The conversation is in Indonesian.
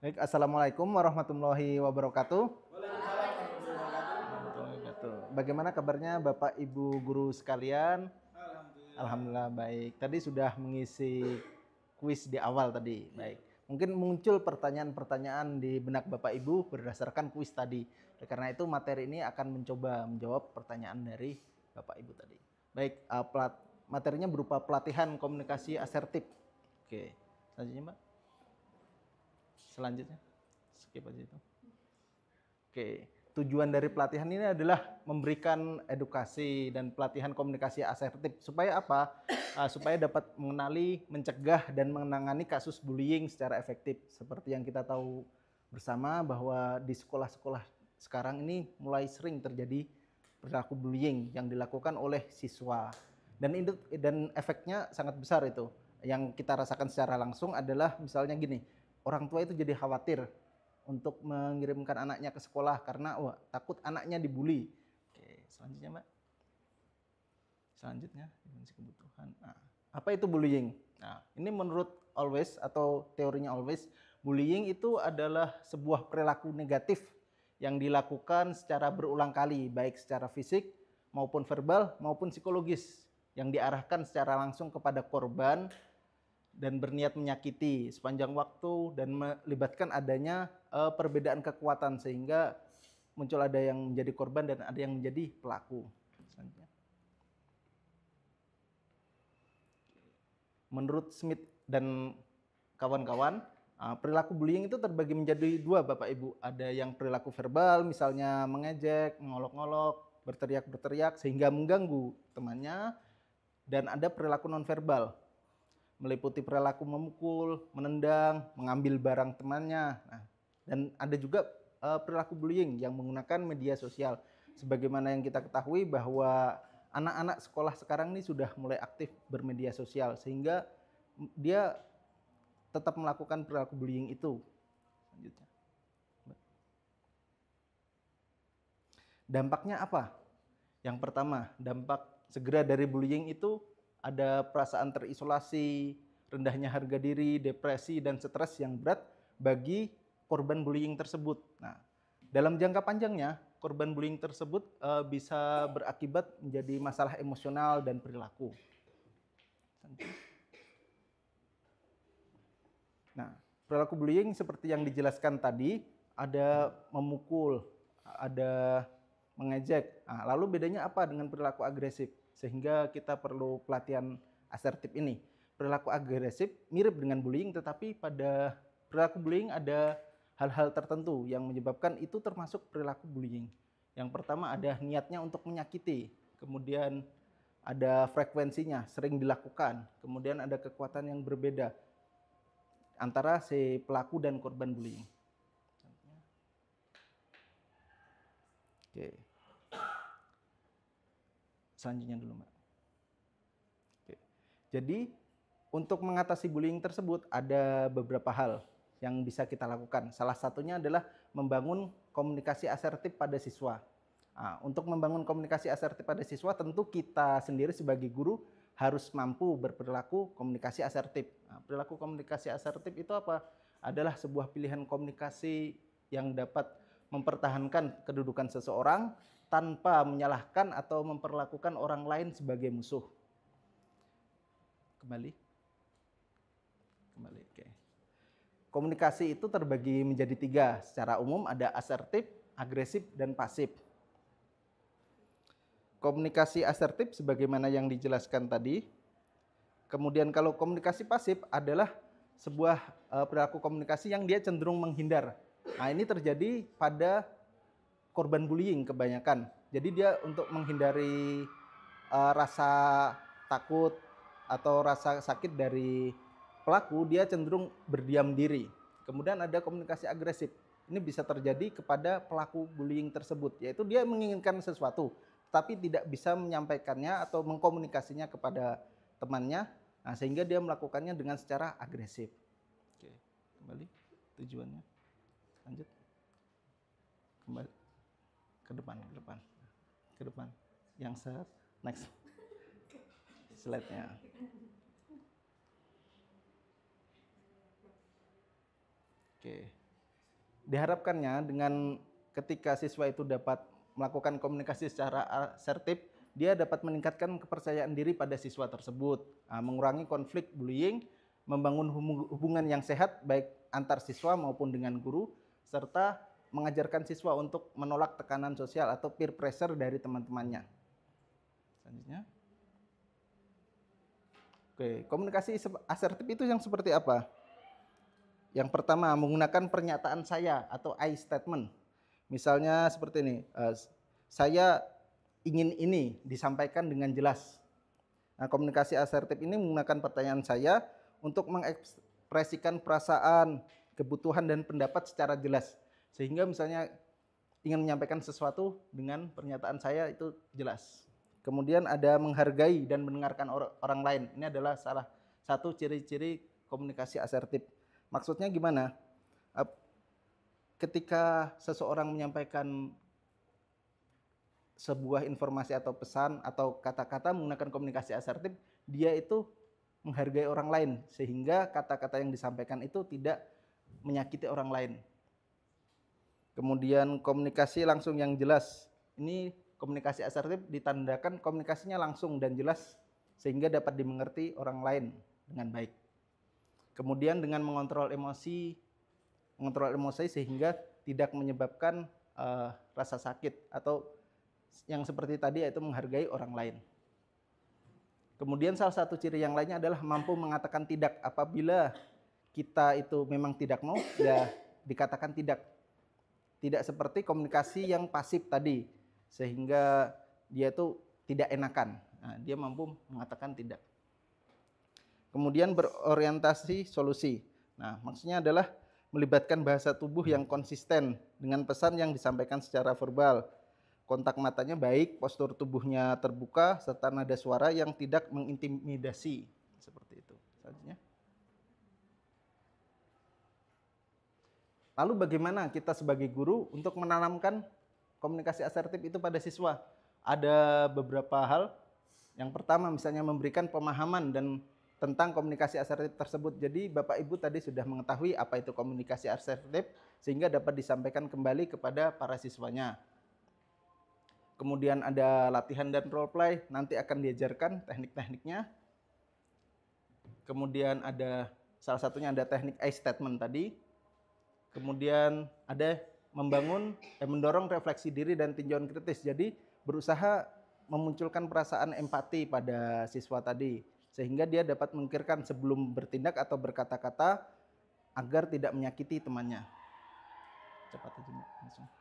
Baik, assalamualaikum warahmatullahi wabarakatuh. Bagaimana kabarnya Bapak Ibu guru sekalian? Alhamdulillah. Alhamdulillah baik. Tadi sudah mengisi kuis di awal tadi. Baik. Mungkin muncul pertanyaan-pertanyaan di benak Bapak Ibu berdasarkan kuis tadi. karena itu materi ini akan mencoba menjawab pertanyaan dari Bapak Ibu tadi. Baik, uh, materinya berupa pelatihan komunikasi asertif. Oke. Selanjutnya, Mbak selanjutnya. Skip aja itu. Oke, tujuan dari pelatihan ini adalah memberikan edukasi dan pelatihan komunikasi asertif supaya apa? Uh, supaya dapat mengenali, mencegah dan menangani kasus bullying secara efektif. Seperti yang kita tahu bersama bahwa di sekolah-sekolah sekarang ini mulai sering terjadi perilaku bullying yang dilakukan oleh siswa. Dan dan efeknya sangat besar itu. Yang kita rasakan secara langsung adalah misalnya gini, orang tua itu jadi khawatir untuk mengirimkan anaknya ke sekolah karena wah, takut anaknya dibully. Oke, selanjutnya Mbak. Selanjutnya dimensi kebutuhan. Nah, apa itu bullying? Nah, ini menurut Always atau teorinya Always, bullying itu adalah sebuah perilaku negatif yang dilakukan secara berulang kali baik secara fisik maupun verbal maupun psikologis yang diarahkan secara langsung kepada korban dan berniat menyakiti sepanjang waktu dan melibatkan adanya uh, perbedaan kekuatan sehingga muncul ada yang menjadi korban dan ada yang menjadi pelaku. Menurut Smith dan kawan-kawan, uh, perilaku bullying itu terbagi menjadi dua Bapak Ibu. Ada yang perilaku verbal misalnya mengejek, mengolok-ngolok, berteriak-berteriak sehingga mengganggu temannya dan ada perilaku nonverbal meliputi perilaku memukul, menendang, mengambil barang temannya. Nah, dan ada juga uh, perilaku bullying yang menggunakan media sosial. Sebagaimana yang kita ketahui bahwa anak-anak sekolah sekarang ini sudah mulai aktif bermedia sosial sehingga dia tetap melakukan perilaku bullying itu. Dampaknya apa? Yang pertama, dampak segera dari bullying itu ada perasaan terisolasi, rendahnya harga diri, depresi dan stres yang berat bagi korban bullying tersebut. Nah, dalam jangka panjangnya korban bullying tersebut uh, bisa berakibat menjadi masalah emosional dan perilaku. Nah, perilaku bullying seperti yang dijelaskan tadi ada memukul, ada mengejek. Nah, lalu bedanya apa dengan perilaku agresif? Sehingga kita perlu pelatihan asertif ini. Perilaku agresif mirip dengan bullying tetapi pada perilaku bullying ada hal-hal tertentu yang menyebabkan itu termasuk perilaku bullying. Yang pertama ada niatnya untuk menyakiti, kemudian ada frekuensinya, sering dilakukan, kemudian ada kekuatan yang berbeda antara si pelaku dan korban bullying. Oke. Okay selanjutnya dulu Mbak. Oke. Jadi untuk mengatasi bullying tersebut ada beberapa hal yang bisa kita lakukan. Salah satunya adalah membangun komunikasi asertif pada siswa. Nah, untuk membangun komunikasi asertif pada siswa tentu kita sendiri sebagai guru harus mampu berperilaku komunikasi asertif. Nah, perilaku komunikasi asertif itu apa? Adalah sebuah pilihan komunikasi yang dapat mempertahankan kedudukan seseorang tanpa menyalahkan atau memperlakukan orang lain sebagai musuh. Kembali. Kembali, Komunikasi itu terbagi menjadi tiga. Secara umum ada asertif, agresif, dan pasif. Komunikasi asertif sebagaimana yang dijelaskan tadi. Kemudian kalau komunikasi pasif adalah sebuah eh, perilaku komunikasi yang dia cenderung menghindar Nah, ini terjadi pada korban bullying kebanyakan. Jadi dia untuk menghindari uh, rasa takut atau rasa sakit dari pelaku, dia cenderung berdiam diri. Kemudian ada komunikasi agresif. Ini bisa terjadi kepada pelaku bullying tersebut, yaitu dia menginginkan sesuatu tapi tidak bisa menyampaikannya atau mengkomunikasinya kepada temannya, nah, sehingga dia melakukannya dengan secara agresif. Oke, kembali tujuannya lanjut kembali ke depan ke depan ke depan yang set next slide nya oke diharapkannya dengan ketika siswa itu dapat melakukan komunikasi secara asertif dia dapat meningkatkan kepercayaan diri pada siswa tersebut ah, mengurangi konflik bullying membangun hubungan yang sehat baik antar siswa maupun dengan guru serta mengajarkan siswa untuk menolak tekanan sosial atau peer pressure dari teman-temannya. Selanjutnya. Oke, komunikasi asertif itu yang seperti apa? Yang pertama, menggunakan pernyataan saya atau I statement. Misalnya seperti ini, eh, saya ingin ini disampaikan dengan jelas. Nah, komunikasi asertif ini menggunakan pertanyaan saya untuk mengekspresikan perasaan, kebutuhan dan pendapat secara jelas. Sehingga misalnya ingin menyampaikan sesuatu dengan pernyataan saya itu jelas. Kemudian ada menghargai dan mendengarkan or orang lain. Ini adalah salah satu ciri-ciri komunikasi asertif. Maksudnya gimana? Ketika seseorang menyampaikan sebuah informasi atau pesan atau kata-kata menggunakan komunikasi asertif, dia itu menghargai orang lain sehingga kata-kata yang disampaikan itu tidak menyakiti orang lain. Kemudian komunikasi langsung yang jelas. Ini komunikasi asertif ditandakan komunikasinya langsung dan jelas sehingga dapat dimengerti orang lain dengan baik. Kemudian dengan mengontrol emosi, mengontrol emosi sehingga tidak menyebabkan uh, rasa sakit atau yang seperti tadi yaitu menghargai orang lain. Kemudian salah satu ciri yang lainnya adalah mampu mengatakan tidak apabila kita itu memang tidak mau ya dikatakan tidak tidak seperti komunikasi yang pasif tadi sehingga dia itu tidak enakan nah, dia mampu mengatakan tidak kemudian berorientasi solusi nah maksudnya adalah melibatkan bahasa tubuh yang konsisten dengan pesan yang disampaikan secara verbal kontak matanya baik postur tubuhnya terbuka serta nada suara yang tidak mengintimidasi seperti itu selanjutnya Lalu bagaimana kita sebagai guru untuk menanamkan komunikasi asertif itu pada siswa? Ada beberapa hal. Yang pertama misalnya memberikan pemahaman dan tentang komunikasi asertif tersebut. Jadi Bapak Ibu tadi sudah mengetahui apa itu komunikasi asertif sehingga dapat disampaikan kembali kepada para siswanya. Kemudian ada latihan dan role play, nanti akan diajarkan teknik-tekniknya. Kemudian ada salah satunya ada teknik I statement tadi, kemudian ada membangun eh, mendorong refleksi diri dan tinjauan kritis. Jadi berusaha memunculkan perasaan empati pada siswa tadi sehingga dia dapat memikirkan sebelum bertindak atau berkata-kata agar tidak menyakiti temannya. Cepat aja langsung.